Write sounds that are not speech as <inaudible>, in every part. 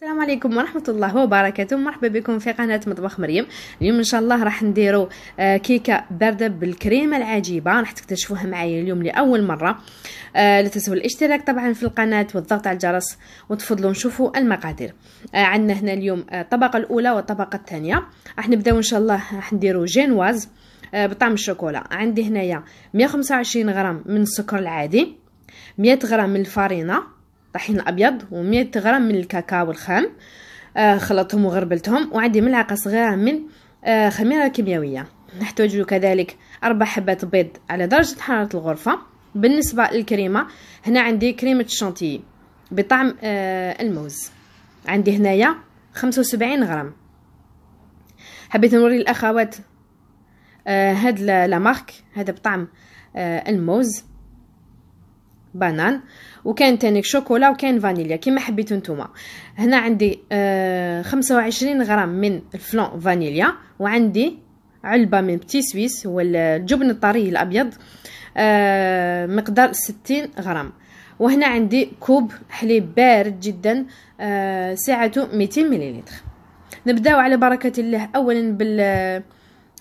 السلام عليكم ورحمة الله وبركاته مرحبا بكم في قناة مطبخ مريم اليوم إن شاء الله راح نديرو آه، كيكة باردة بالكريمة العجيبة راح تكتشفوها معايا اليوم لأول مرة آه، لا تنسوا الاشتراك طبعا في القناة والضغط على الجرس وتفضلوا نشوفوا المقادير آه، عندنا هنا اليوم الطبقة الأولى والطبقة الثانية راح نبداو إن شاء الله راح نديرو جينواز بطعم الشوكولا عندي هنايا 125 غرام من السكر العادي 100 غرام من الفارينة طحين ابيض و100 غرام من الكاكاو الخام آه، خلطتهم وغربلتهم وعندي ملعقه صغيره من آه، خميره كيميائيه نحتاج كذلك اربع حبات بيض على درجه حراره الغرفه بالنسبه للكريمه هنا عندي كريمه الشانتي بطعم آه، الموز عندي هنايا 75 غرام حبيت نوري الاخوات هاد لا مارك هذا بطعم الموز بانان وكان تانيك شوكولا وكان فانيليا كيما حبيتو نتوما هنا عندي آه 25 غرام من الفلون فانيليا وعندي علبه من بتي سويس هو الجبن الطري الابيض آه مقدار 60 غرام وهنا عندي كوب حليب بارد جدا آه سعته 200 مليلتر نبداو على بركه الله اولا بال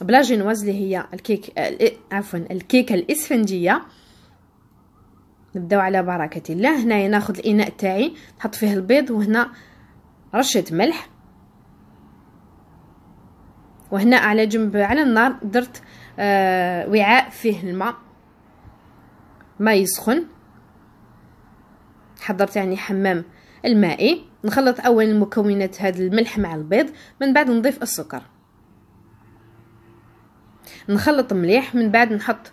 بلاجينواز اللي هي الكيك آه، عفوا الكيكه الاسفنجيه نبداو على بركه الله هنايا ناخذ الاناء تاعي نحط فيه البيض وهنا رشه ملح وهنا على جنب على النار درت آه، وعاء فيه الماء ما يسخن حضرت يعني حمام المائي نخلط اولا مكونات هذا الملح مع البيض من بعد نضيف السكر نخلط مليح من بعد نحط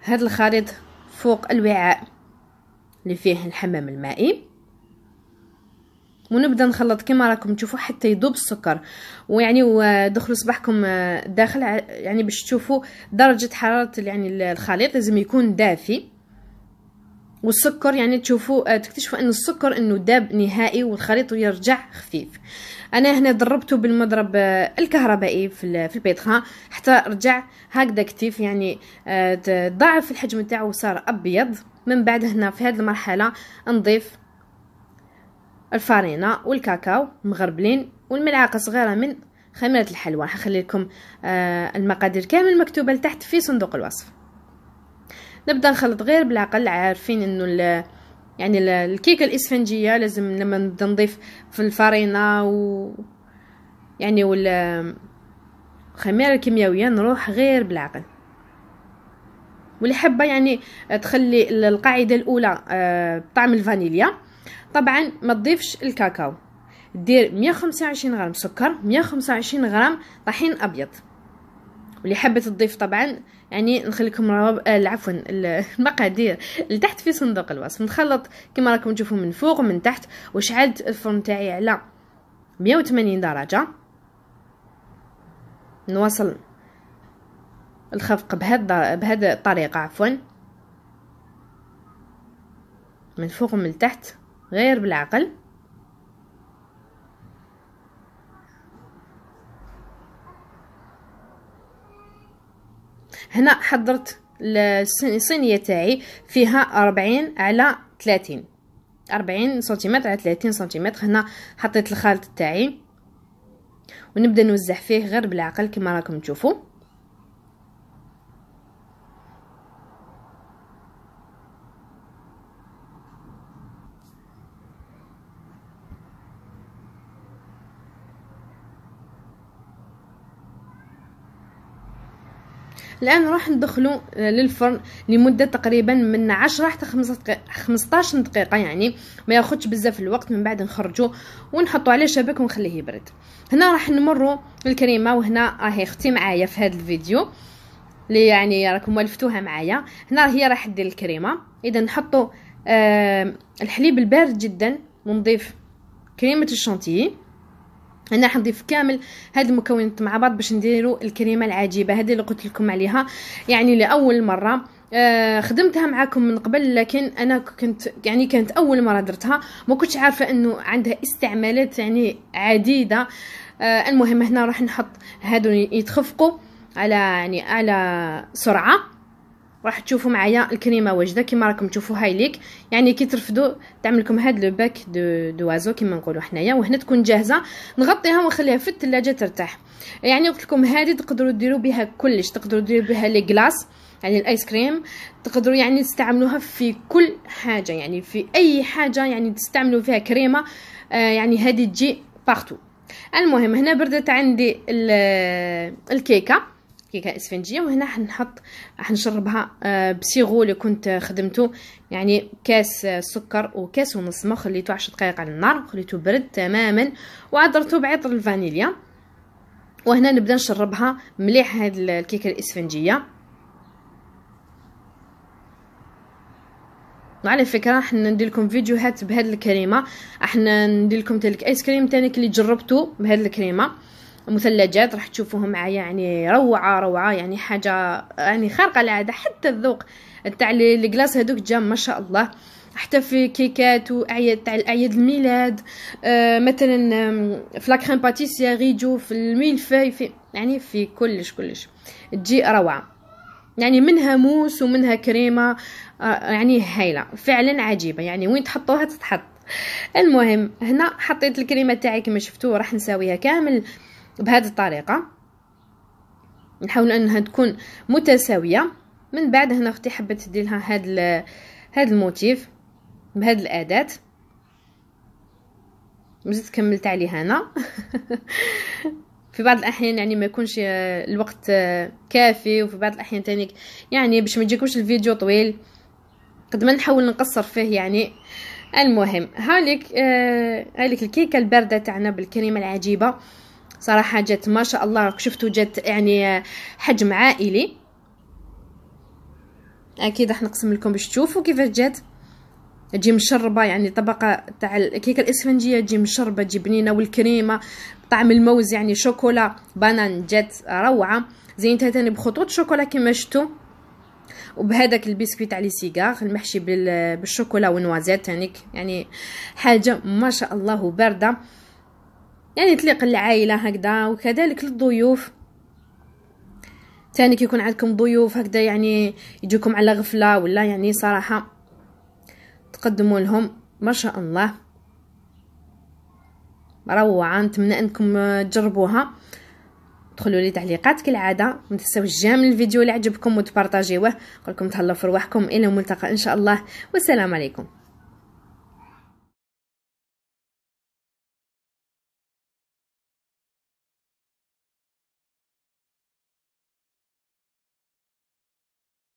هذا الخليط فوق الوعاء اللي فيه الحمام المائي ونبدا نخلط كما راكم تشوفوا حتى يذوب السكر ويعني ودخلوا صباحكم آه، داخل يعني باش تشوفوا درجه حراره يعني الخليط لازم يكون دافي والسكر يعني تشوفوا آه، تكتشفوا ان السكر انه داب نهائي والخليط يرجع خفيف انا هنا ضربته بالمضرب آه، الكهربائي في البيتخان حتى رجع هكذا كتيف يعني آه، ضاعف الحجم تاعو وصار ابيض من بعد هنا في هذه المرحله نضيف الفارينة والكاكاو مغربلين والملعقة صغيرة من خميرة الحلوى حخلي لكم المقادير كامل مكتوبة لتحت في صندوق الوصف نبدا نخلط غير بالعقل عارفين انه يعني الكيكه الاسفنجيه لازم لما نبدا نضيف في الفرينه و يعني ولا الخميره الكيميائيه نروح غير بالعقل واللي حابه يعني تخلي القاعده الاولى آه طعم الفانيليا طبعا ما تضيفش الكاكاو دير 125 غرام سكر 125 غرام طحين ابيض واللي حابه تضيف طبعا يعني نخليكم رواب... آه، عفوا المقادير لتحت في صندوق الوصف نخلط كما راكم تشوفوا من فوق ومن تحت وشعلت الفرن تاعي على 180 درجه نواصل الخفق بهذا بهذا الطريقه عفوا من فوق ومن تحت غير بالعقل هنا حضرت الصينيه تاعي فيها 40 على 30 40 سنتيمتر على 30 سنتيمتر هنا حطيت الخالط تاعي ونبدا نوزع فيه غير بالعقل كما راكم تشوفوا الان راح ندخلو آه، للفرن لمده تقريبا من 10 حتى 15 دقيقه يعني ما ياخذش بزاف الوقت من بعد نخرجو ونحطو على شبك ونخليه يبرد هنا راح نمروا الكريمه وهنا راهي اختي معايا في هذا الفيديو اللي يعني راكم ولفتوها معايا هنا هي راح دير الكريمه اذا نحطو آه الحليب البارد جدا ونضيف كريمه الشانتيه راح حنضيف كامل هاد المكونات مع بعض باش نديرو الكريمه العجيبه هذه اللي قلت لكم عليها يعني لاول مره آه خدمتها معاكم من قبل لكن انا كنت يعني كانت اول مره درتها ما كنتش عارفه انه عندها استعمالات يعني عديده آه المهم هنا راح نحط هادو يتخفقوا على يعني على سرعه راح تشوفوا معايا الكريمه واجده كما راكم تشوفوا هايليك يعني كي ترفدوا تعمل لكم هاد لو باك دو دوازو كما نقولوا حنايا وهنا تكون جاهزه نغطيها ونخليها في الثلاجه ترتاح يعني قلت لكم هذه تقدروا ديروا بها كلش تقدروا ديروا بها لي غلاس يعني الايس كريم تقدروا يعني تستعملوها في كل حاجه يعني في اي حاجه يعني تستعملوا فيها كريمه آه يعني هذه تجي بارتو المهم هنا بردت عندي آه، الكيكه كيكه اسفنجيه وهنا حنحط حنشربها آه، بسيغو اللي كنت خدمته يعني كاس آه، سكر وكاس ونص ما خليته 10 دقائق على النار وخليته برد تماما وعطرته بعطر الفانيليا وهنا نبدا نشربها مليح هاد الكيكه الاسفنجيه وعلى فكره راح ندير لكم فيديوهات بهاد الكريمه راح ندير لكم تلك ايس كريم تاني اللي جربته بهاد الكريمه مثلجات راح تشوفوهم معايا يعني روعه روعه يعني حاجه يعني خارقه العاده حتى الذوق تاع كلاص هذوك جام ما شاء الله حتى في كيكات واعياد تاع الاعياد الميلاد آه مثلا في لاكريم باتيسيري جو في الميلفاي في يعني في كلش كلش تجي روعه يعني منها موس ومنها كريمه آه، يعني هايله فعلا عجيبه يعني وين تحطوها تتحط المهم هنا حطيت الكريمه تاعي كما شفتوا راح نساويها كامل بهذه الطريقه نحاول انها تكون متساويه من بعد هنا اختي حبيت تدير لها هذا هذا الموتيف بهذه الاداه مزيد كملت عليه انا <laughs> في بعض الاحيان يعني ما يكونش الوقت كافي وفي بعض الاحيان تاني يعني باش ما يجيكمش الفيديو طويل قد ما نحاول نقصر فيه يعني المهم هاليك آه هالك الكيكه البارده تاعنا بالكريمه العجيبه صراحه جات ما شاء الله شفتوا جات يعني حجم عائلي اكيد راح نقسم لكم باش تشوفوا كيفاش جات تجي مشربه يعني طبقه تاع الكيكه الاسفنجيه تجي مشربه تجي بنينه والكريمه طعم الموز يعني شوكولا بانان جات روعه زينتها تاني بخطوط شوكولا كيما شتو وبهذاك البسكوي تاع لي سيغار المحشي بالشوكولا ونوازيت تانيك يعني حاجه ما شاء الله بارده يعني تليق للعائله هكذا وكذلك للضيوف تاني كيكون عندكم ضيوف هكذا يعني يجوكم على غفله ولا يعني صراحه تقدموا لهم ما شاء الله روعه نتمنى انكم تجربوها دخلوا لي تعليقات كالعاده ما تنساوش جيم الفيديو اللي عجبكم وتبارطاجيوه نقول لكم تهلاو في رواحكم الى الملتقى ان شاء الله والسلام عليكم